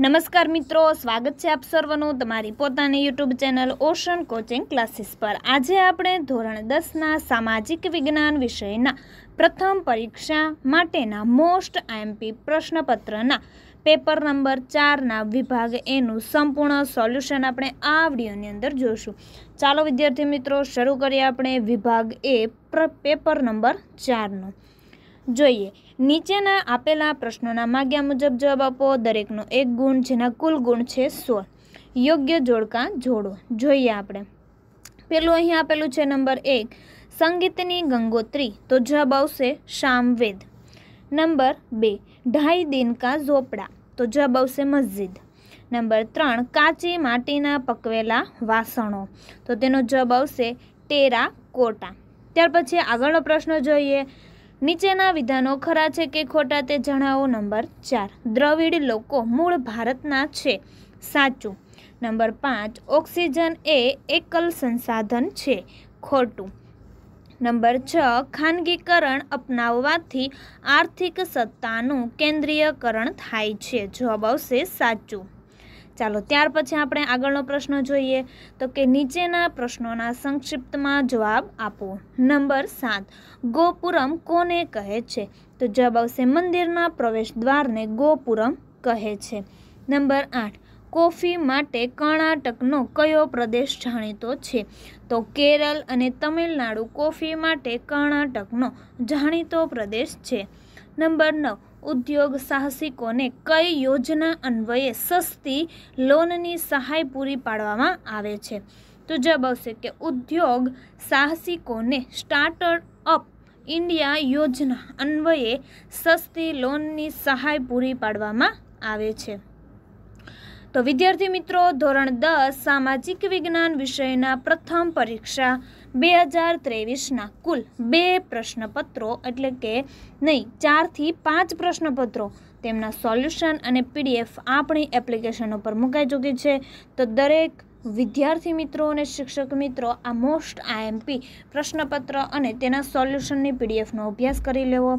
નમસ્કાર મિત્રો સ્વાગત છે આપ સર્વનું તમારી પોતાની YouTube channel Ocean Coaching Classes પર આજે આપણે ધોરણ દસના સામાજિક વિજ્ઞાન વિષયના પ્રથમ પરીક્ષા માટેના મોસ્ટ આઈએમપી પ્રશ્નપત્રના પેપર નંબર ચારના વિભાગ એનું સંપૂર્ણ સોલ્યુશન આપણે આ વિડીયોની અંદર જોઈશું ચાલો વિદ્યાર્થી મિત્રો શરૂ કરીએ આપણે વિભાગ એ પેપર નંબર ચારનું જોઈએ નીચેના આપેલા પ્રશ્નોના માગ્યા મુજબ જવાબ આપો દરેકનો એક ગુણ જેના કુલ ગુણ છે સોળ યોગ્ય જોડકા જોડો જોઈએ આપણે પેલું અહીં આપેલું છે નંબર એક સંગીતની ગંગોત્રી તો જવાબ આવશે શામવેદ નંબર બે ઢાઈ દિન કા ઝોપડા તો જવાબ આવશે મસ્જિદ નંબર ત્રણ કાચી માટીના પકવેલા વાસણો તો તેનો જવાબ આવશે ટેરા કોટા ત્યાર પછી આગળનો પ્રશ્ન જોઈએ નીચેના વિધાનો ખરા છે કે ખોટા તે જણાવો નંબર ચાર દ્રવિડ લોકો મૂળ ભારતના છે સાચું નંબર પાંચ ઓક્સિજન એ એકલ સંસાધન છે ખોટું નંબર છ ખાનગીકરણ અપનાવવાથી આર્થિક સત્તાનું કેન્દ્રીયકરણ થાય છે જવાબ આવશે સાચું ચાલો ત્યાર પછી આપણે આગળનો પ્રશ્ન જોઈએ તો કે નીચેના પ્રશ્નોના સંક્ષિપ્તમાં જવાબ આપો નંબર સાત ગોપુરમ કોને કહે છે તો જવાબ આવશે મંદિરના પ્રવેશ દ્વારને ગોપુરમ કહે છે નંબર આઠ કોફી માટે કર્ણાટકનો કયો પ્રદેશ જાણીતો છે તો કેરળ અને તમિલનાડુ કોફી માટે કર્ણાટકનો જાણીતો પ્રદેશ છે નંબર નવ ઉદ્યોગ સાહસિકોને કઈ યોજના અન્વયે સસ્તી લોનની સહાય પૂરી પાડવામાં આવે છે તો જવાબ આવશે કે ઉદ્યોગ સાહસિકોને અપ ઇન્ડિયા યોજના અન્વયે સસ્તી લોનની સહાય પૂરી પાડવામાં આવે છે તો વિદ્યાર્થી મિત્રો ધોરણ દસ સામાજિક વિજ્ઞાન વિષયના પ્રથમ પરીક્ષા બે હજાર ત્રેવીસના કુલ બે પ્રશ્નપત્રો એટલે કે નહીં ચારથી પાંચ પ્રશ્નપત્રો તેમના સોલ્યુશન અને પીડીએફ આપણી એપ્લિકેશન ઉપર મુકાઈ ચૂકી છે તો દરેક વિદ્યાર્થી મિત્રો અને શિક્ષક મિત્રો આ મોસ્ટ આઈએમપી પ્રશ્નપત્ર અને તેના સોલ્યુશનની પીડીએફનો અભ્યાસ કરી લેવો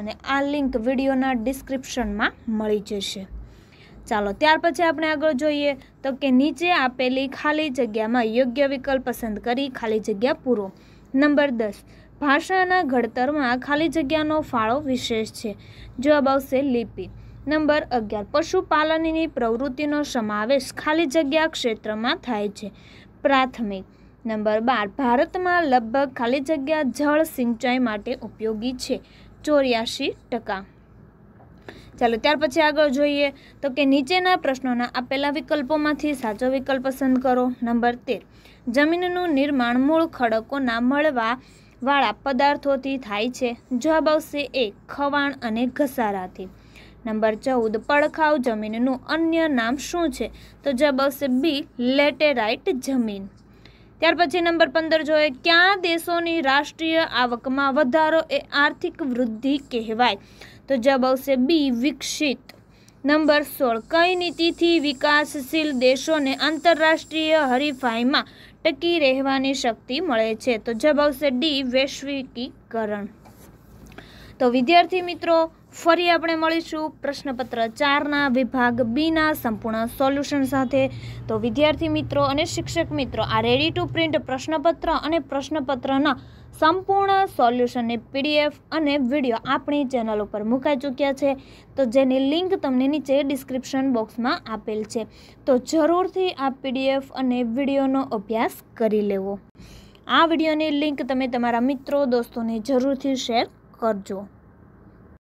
અને આ લિંક વિડીયોના ડિસ્ક્રિપ્શનમાં મળી જશે ચાલો ત્યાર પછી આપણે આગળ જોઈએ તો કે નીચે આપેલી ખાલી જગ્યામાં યોગ્ય વિકલ્પ પસંદ કરી ખાલી જગ્યા પૂરો નંબર દસ ભાષાના ઘડતરમાં ખાલી જગ્યાનો ફાળો વિશેષ છે જવાબ આવશે લિપિ નંબર અગિયાર પશુપાલનની પ્રવૃત્તિનો સમાવેશ ખાલી જગ્યા ક્ષેત્રમાં થાય છે પ્રાથમિક નંબર બાર ભારતમાં લગભગ ખાલી જગ્યા જળ સિંચાઈ માટે ઉપયોગી છે ચોર્યાસી ટકા ચાલો ત્યાર પછી આગળ જોઈએ તો કે નીચેના પ્રશ્નોના આપેલા વિકલ્પોમાંથી સાચો વિકલ્પ પસંદ કરો નંબર તેર જમીનનું નિર્માણ મૂળ ખડકોના મળવાવાળા પદાર્થોથી થાય છે જવાબ આવશે એ ખવાણ અને ઘસારાથી નંબર ચૌદ પડખાવ જમીનનું અન્ય નામ શું છે તો જવાબ આવશે બી લેટેરાઇટ જમીન ત્યાર પછી નંબર પંદર જોઈએ ક્યાં દેશોની રાષ્ટ્રીય આવકમાં વધારો એ આર્થિક વૃદ્ધિ કહેવાય તો જવાબ આવશે બી વિકસિત નંબર સોળ કઈ નીતિથી વિકાસશીલ દેશોને આંતરરાષ્ટ્રીય હરીફાઈમાં ટકી રહેવાની શક્તિ મળે છે તો જવાબ આવશે ડી વૈશ્વિકીકરણ તો વિદ્યાર્થી મિત્રો ફરી આપણે મળીશું પ્રશ્નપત્ર ચારના વિભાગ બીના સંપૂર્ણ સોલ્યુશન સાથે તો વિદ્યાર્થી મિત્રો અને શિક્ષક મિત્રો આ રેડી ટુ પ્રિન્ટ પ્રશ્નપત્ર અને પ્રશ્નપત્રના સંપૂર્ણ સોલ્યુશનની પીડીએફ અને વિડીયો આપણી ચેનલ ઉપર મુકાઈ ચૂક્યા છે તો જેની લિંક તમને નીચે ડિસ્ક્રિપ્શન બોક્સમાં આપેલ છે તો જરૂરથી આ પીડીએફ અને વિડીયોનો અભ્યાસ કરી લેવો આ વિડીયોની લિંક તમે તમારા મિત્રો દોસ્તોને જરૂરથી શેર કરજો